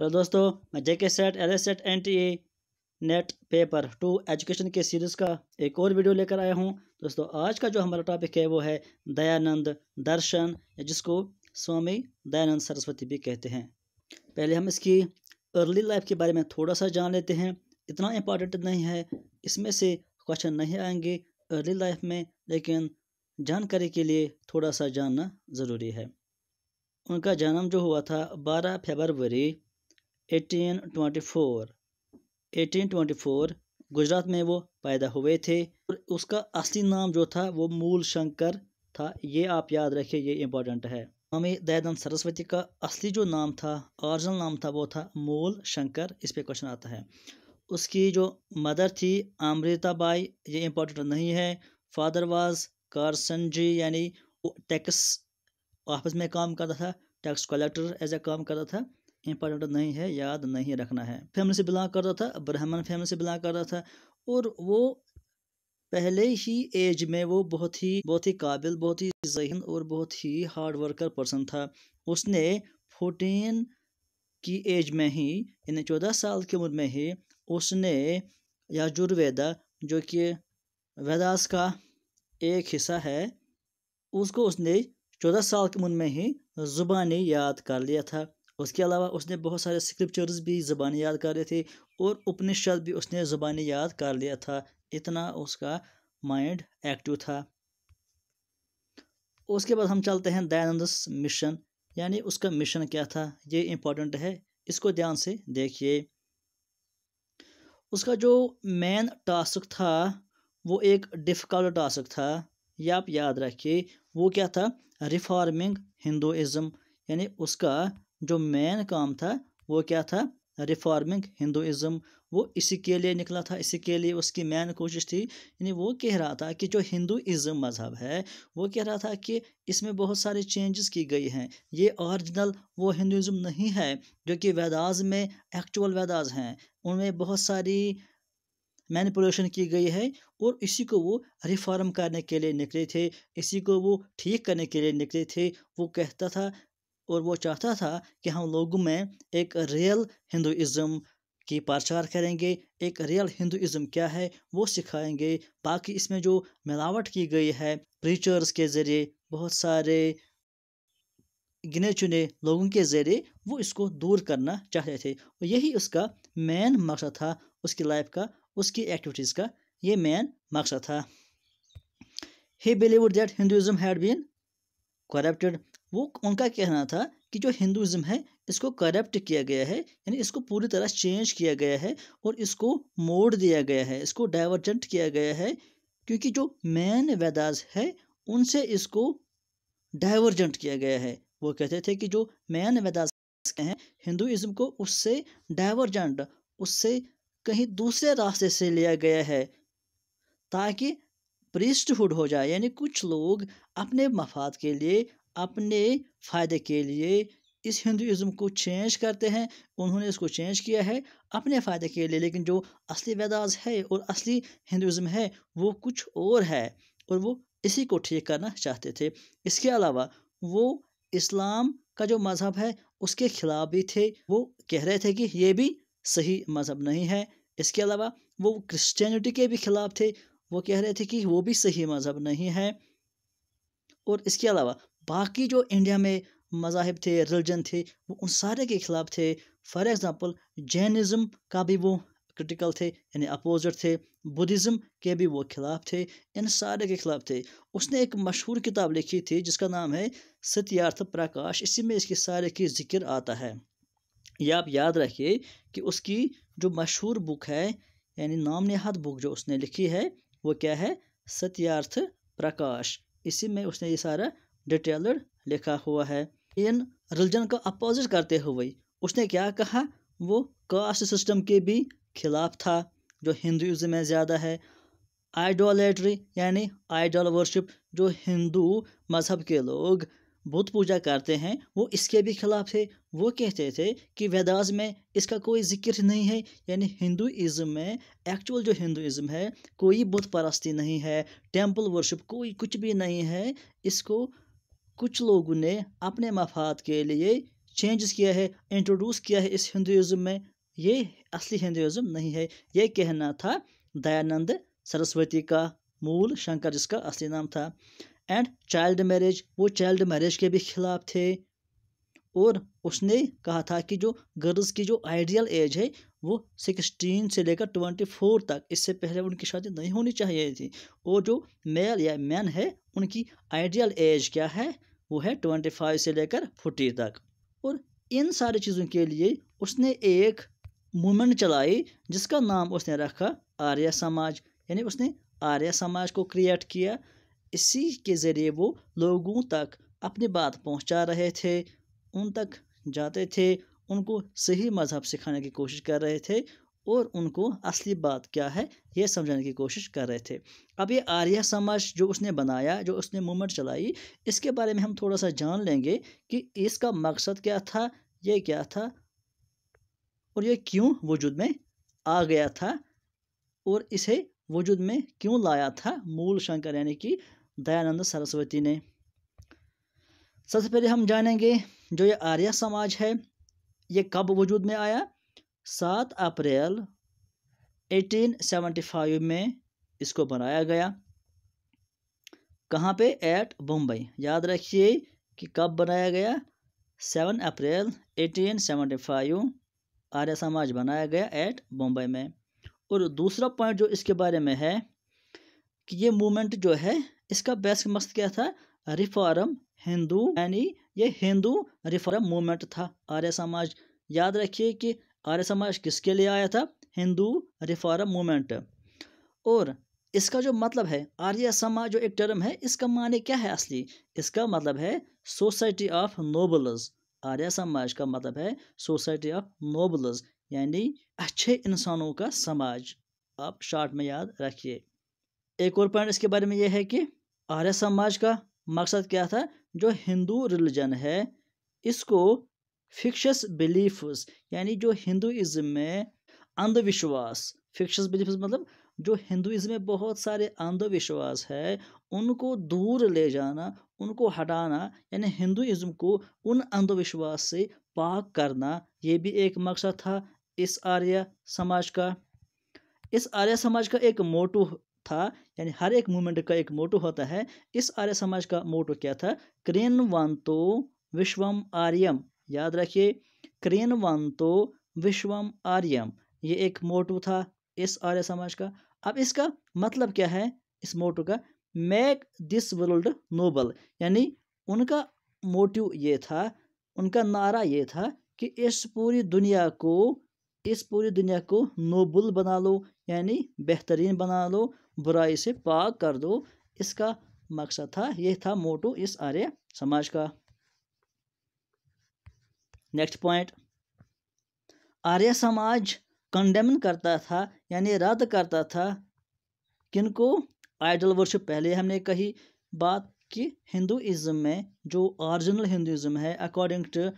तो दोस्तों मैं JK set L S set N T A net paper two education के सीरीज़ का एक और वीडियो लेकर आया हूँ दोस्तों आज का जो हमारा टॉपिक है वो है दयानंद दर्शन जिसको स्वामी दयानंद सरस्वती भी कहते हैं पहले हम इसकी अर्ली लाइफ के बारे में थोड़ा सा जान लेते हैं इतना इम्पॉर्टेंट नहीं है इसमें से क्वेश्चन नहीं आएंगे अर्ली लाइफ में लेकिन जानकारी के लिए थोड़ा सा जानना ज़रूरी है उनका जन्म जो हुआ था 12 फरवरी eighteen twenty four eighteen twenty four Gujarat में वो पैदा हुए थे और उसका असली नाम जो था वो मूल शंकर था ये आप याद रखिए ये इम्पोर्टेंट है मम्मी दयानंद सरस्वती का असली जो नाम था ऑरिजिनल नाम था वो था मूल शंकर इस पे क्वेश्चन आता है उसकी जो मदर थी अमृता बाई ये इम्पोर्टेंट नहीं है फादर वाज कारसन जी यानी टैक्स ऑफिस में काम करता था टैक्स कलेक्टर एज ए काम करता था इंपॉर्टेंट नहीं है याद नहीं रखना है फैमिली से बिलोंग कर रहा था ब्राह्मण फैमिली से बिलोंग कर रहा था और वो पहले ही एज में वो बहुत ही बहुत ही काबिल बहुत ही जहन और बहुत ही हार्ड वर्कर पर्सन था उसने फोर्टीन की एज में ही यानी चौदह साल की उम्र में ही उसने याजुर्वेदा जो कि वेदास का एक हिस्सा है उसको उसने चौदह साल की उम्र में ही ज़ुबानी याद कर लिया था उसके अलावा उसने बहुत सारे स्क्रिप्चर्स भी ज़बानी याद कर लिए थे और उपनिषद भी उसने ज़बानी याद कर लिया था इतना उसका माइंड एक्टिव था उसके बाद हम चलते हैं दयानंद मिशन यानी उसका मिशन क्या था ये इम्पोर्टेंट है इसको ध्यान से देखिए उसका जो मेन टास्क था वो एक डिफ़िकल्ट टास्क था यह आप याद रखिए वो क्या था रिफॉर्मिंग हिंदुज़म यानी उसका जो मेन काम था वो क्या था रिफॉर्मिंग हिंदुज़म वो इसी के लिए निकला था इसी के लिए उसकी मेन कोशिश थी यानी वो कह रहा था कि जो हिंदुज़म मज़हब है वो कह रहा था कि इसमें बहुत सारे चेंजेस की गई हैं ये ओरिजिनल वो हिंदुज़म नहीं है जो कि वेदाज में एक्चुअल वेदाज हैं उनमें बहुत सारी मैनिपुलेशन की गई है और इसी को वो रिफॉर्म करने के लिए निकले थे इसी को वो ठीक करने के लिए निकले थे वो कहता था और वो चाहता था कि हम लोगों में एक रियल हिंदुज़म की प्रचार करेंगे एक रियल हिंदुज़म क्या है वो सिखाएंगे बाकी इसमें जो मिलावट की गई है प्रीचर्स के ज़रिए बहुत सारे गिने चुने लोगों के ज़रिए वो इसको दूर करना चाहते थे और यही उसका मेन मकसद था उसकी लाइफ का उसकी एक्टिविटीज़ का ये मेन मकसद था ही believe that Hinduism had been corrupted वो उनका कहना था कि जो हिंदुज़म है इसको करप्ट किया गया है यानी इसको पूरी तरह चेंज किया गया है और इसको मोड़ दिया गया है इसको डाइवर्जेंट किया गया है क्योंकि जो मैन वेदाज है उनसे इसको डाइवर्जेंट किया गया है वो कहते थे कि जो मैन वेदाज हैं हिंदुज़म को उससे डाइवर्जेंट उससे कहीं दूसरे रास्ते से लिया गया है ताकि प्रिस्टहुड हो जाए यानी कुछ लोग अपने मफाद के लिए अपने फ़ायदे के लिए इस हिंदुज़म को चेंज करते हैं उन्होंने इसको चेंज किया है अपने फ़ायदे के लिए लेकिन जो असली वेदाज है और असली हिंदुज़म है वो कुछ और है और वो इसी को ठीक करना चाहते थे इसके अलावा वो इस्लाम का जो मज़हब है उसके खिलाफ भी थे वो कह रहे थे कि ये भी सही मज़हब नहीं है इसके अलावा वो क्रिश्चियनिटी के भी खिलाफ थे वो कह रहे थे कि वो भी सही मज़हब नहीं है और इसके अलावा बाकी जो इंडिया में मज़ाहब थे रिलीजन थे वो उन सारे के ख़िलाफ़ थे फॉर एग्ज़ाम्पल जैनिज़्म का भी वो क्रिटिकल थे यानी अपोजिट थे बुद्धिज़्म के भी वो खिलाफ थे इन सारे के खिलाफ थे उसने एक मशहूर किताब लिखी थी जिसका नाम है सत्यार्थ प्रकाश इसी में इसके सारे की जिक्र आता है यह आप याद रखिए कि उसकी जो मशहूर बुक है यानी नाम नहाद बुक जो उसने लिखी है वो क्या है सत्यार्थ प्रकाश इसी में उसने ये सारा डिटेलर लिखा हुआ है इन रिलीजन का अपोजिट करते हुए उसने क्या कहा वो कास्ट सिस्टम के भी खिलाफ था जो हिंदुज़म में ज़्यादा है आइडोलेट्री यानी आइडल वर्शिप जो हिंदू मज़हब के लोग बुत पूजा करते हैं वो इसके भी खिलाफ थे वो कहते थे कि वेदाज में इसका कोई जिक्र नहीं है यानी हिंदुज़म में एक्चुअल जो हिंदुज़म है कोई बुत परस्ती नहीं है टेम्पल वर्शिप कोई कुछ भी नहीं है इसको कुछ लोगों ने अपने मफाद के लिए चेंजेस किया है इंट्रोड्यूस किया है इस हिंदुज़म में ये असली हिंदुज़म नहीं है ये कहना था दयानंद सरस्वती का मूल शंकर जिसका असली नाम था एंड चाइल्ड मैरिज वो चाइल्ड मैरिज के भी खिलाफ थे और उसने कहा था कि जो गर्ल्स की जो आइडियल एज है वो सिक्सटीन से लेकर ट्वेंटी फोर तक इससे पहले उनकी शादी नहीं होनी चाहिए थी और जो मेल या मैन है उनकी आइडियल एज क्या है वो है ट्वेंटी फाइव से लेकर फोर्टी तक और इन सारी चीज़ों के लिए उसने एक मूवमेंट चलाई जिसका नाम उसने रखा आर्य समाज यानी उसने आर्य समाज को क्रिएट किया इसी के ज़रिए वो लोगों तक अपनी बात पहुंचा रहे थे उन तक जाते थे उनको सही मज़हब सिखाने की कोशिश कर रहे थे और उनको असली बात क्या है ये समझाने की कोशिश कर रहे थे अब ये आर्य समाज जो उसने बनाया जो उसने मूवमेंट चलाई इसके बारे में हम थोड़ा सा जान लेंगे कि इसका मकसद क्या था ये क्या था और ये क्यों वजूद में आ गया था और इसे वजूद में क्यों लाया था मूल शंकर यानी कि दयानंद सरस्वती ने सबसे पहले हम जानेंगे जो ये आर्य समाज है ये कब वजूद में आया सात अप्रैल 1875 में इसको बनाया गया कहाँ पे एट बम्बई याद रखिए कि कब बनाया गया सेवन अप्रैल 1875 आर्य समाज बनाया गया एट बम्बई में और दूसरा पॉइंट जो इसके बारे में है कि ये मूवमेंट जो है इसका बेस्ट मकसद क्या था रिफॉर्म हिंदू यानी ये हिंदू रिफॉर्म मूवमेंट था आर्य समाज याद रखिए कि आर्य समाज किसके लिए आया था हिंदू रिफॉर्म मूवमेंट और इसका जो मतलब है आर्य समाज जो एक टर्म है इसका माने क्या है असली इसका मतलब है सोसाइटी ऑफ नोबल्स आर्य समाज का मतलब है सोसाइटी ऑफ नोबल्स यानी अच्छे इंसानों का समाज आप शॉर्ट में याद रखिए एक और पॉइंट इसके बारे में यह है कि आर्य समाज का मकसद क्या था जो हिंदू रिलीजन है इसको फिक्शस बिलीफ्स यानी जो हिंदुज़म में अंधविश्वास फिक्शस बिलीफ्स मतलब जो हिंदुज़म में बहुत सारे अंधविश्वास है उनको दूर ले जाना उनको हटाना यानी हिंदुज़म को उन अंधविश्वास से पाक करना ये भी एक मकसद था इस आर्य समाज का इस आर्य समाज का एक मोटो था यानी हर एक मूवमेंट का एक मोटो होता है इस आर्य समाज का मोटो क्या था क्रेन तो विश्वम आर्यम याद रखिए क्रेन वन तो विश्वम आर्यम ये एक मोटू था इस आर्य समाज का अब इसका मतलब क्या है इस मोटू का मेक दिस वर्ल्ड नोबल यानी उनका मोटिव ये था उनका नारा ये था कि इस पूरी दुनिया को इस पूरी दुनिया को नोबल बना लो यानी बेहतरीन बना लो बुराई से पाक कर दो इसका मकसद था यह था मोटो इस आर्य समाज का नेक्स्ट पॉइंट आर्य समाज कंडेमन करता था यानी रद्द करता था किनको आइडल वर्शिप पहले हमने कही बात कि हिंदुज़म में जो ओरिजिनल हिंदुज़म है अकॉर्डिंग टू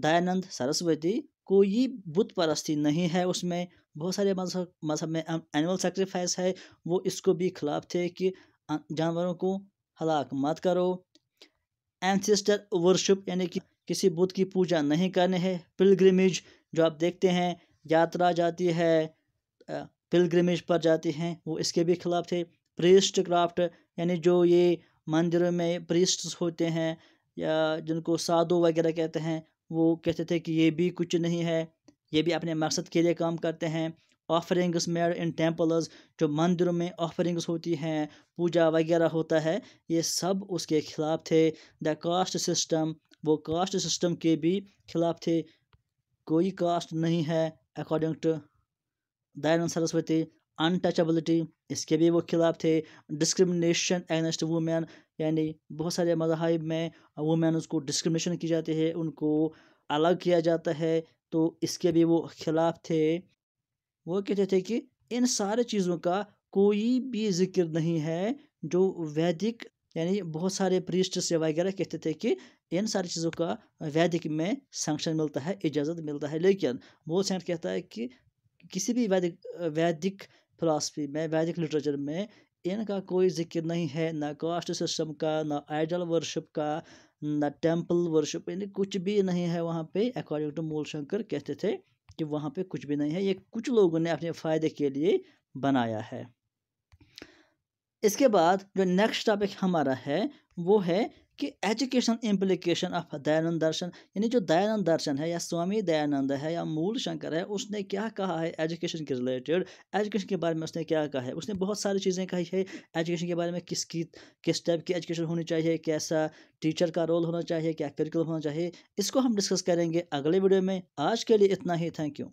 दयानंद सरस्वती कोई बुत परस्ती नहीं है उसमें बहुत सारे मजहब मजहब में एनिमल सेक्रीफाइस है वो इसको भी खिलाफ थे कि जानवरों को हलाक मत करो एंसेस्टर वर्शिप यानी कि किसी बुद्ध की पूजा नहीं करनी है पिलग्रिमेज जो आप देखते हैं यात्रा जाती है पिलग्रिमेज पर जाती हैं वो इसके भी खिलाफ थे प्रेस्ट क्राफ्ट यानी जो ये मंदिरों में प्रेस्ट होते हैं या जिनको साधु वगैरह कहते हैं वो कहते थे कि ये भी कुछ नहीं है ये भी अपने मकसद के लिए काम करते हैं ऑफरिंग्स मेड इन टेम्पल्स जो मंदिर में ऑफरिंग्स होती हैं पूजा वगैरह होता है ये सब उसके खिलाफ थे द कास्ट सिस्टम वो कास्ट सिस्टम के भी खिलाफ थे कोई कास्ट नहीं है according to Dayanand Saraswati untouchability इसके भी वो खिलाफ थे डिस्क्रिमिनेशन अगेंस्ट वुमेन यानी बहुत सारे मजाहब में वुमेन उसको डिस्क्रिमिनेशन की जाती है उनको अलग किया जाता है तो इसके भी वो खिलाफ थे वो कहते थे कि इन सारे चीज़ों का कोई भी जिक्र नहीं है जो वैदिक यानी बहुत सारे प्रिस्ट्स से वगैरह कहते थे कि इन सारी चीज़ों का वैदिक में सेंक्शन मिलता है इजाज़त मिलता है लेकिन मोल सेंट कहता है कि किसी भी वैदिक वैदिक फिलासफी में वैदिक लिटरेचर में इनका कोई जिक्र नहीं है ना कास्ट सिस्टम का ना आइडल वर्शिप का ना टेम्पल वर्शिप यानी कुछ भी नहीं है वहाँ पे अकॉर्डिंग टू मूल शंकर कहते थे कि वहाँ पे कुछ भी नहीं है ये कुछ लोगों ने अपने फ़ायदे के लिए बनाया है इसके बाद जो नेक्स्ट टॉपिक हमारा है वो है कि एजुकेशन इम्प्लीकेशन ऑफ दयानंद दर्शन यानी जो दयानंद दर्शन है या स्वामी दयानंद है या मूल शंकर है उसने क्या कहा है एजुकेशन के रिलेटेड एजुकेशन के बारे में उसने क्या कहा है उसने बहुत सारी चीज़ें कही है एजुकेशन के बारे में किसकी किस टाइप की एजुकेशन होनी चाहिए कैसा टीचर का रोल होना चाहिए क्या करिकुलम होना चाहिए इसको हम डिस्कस करेंगे अगले वीडियो में आज के लिए इतना ही थैंक यू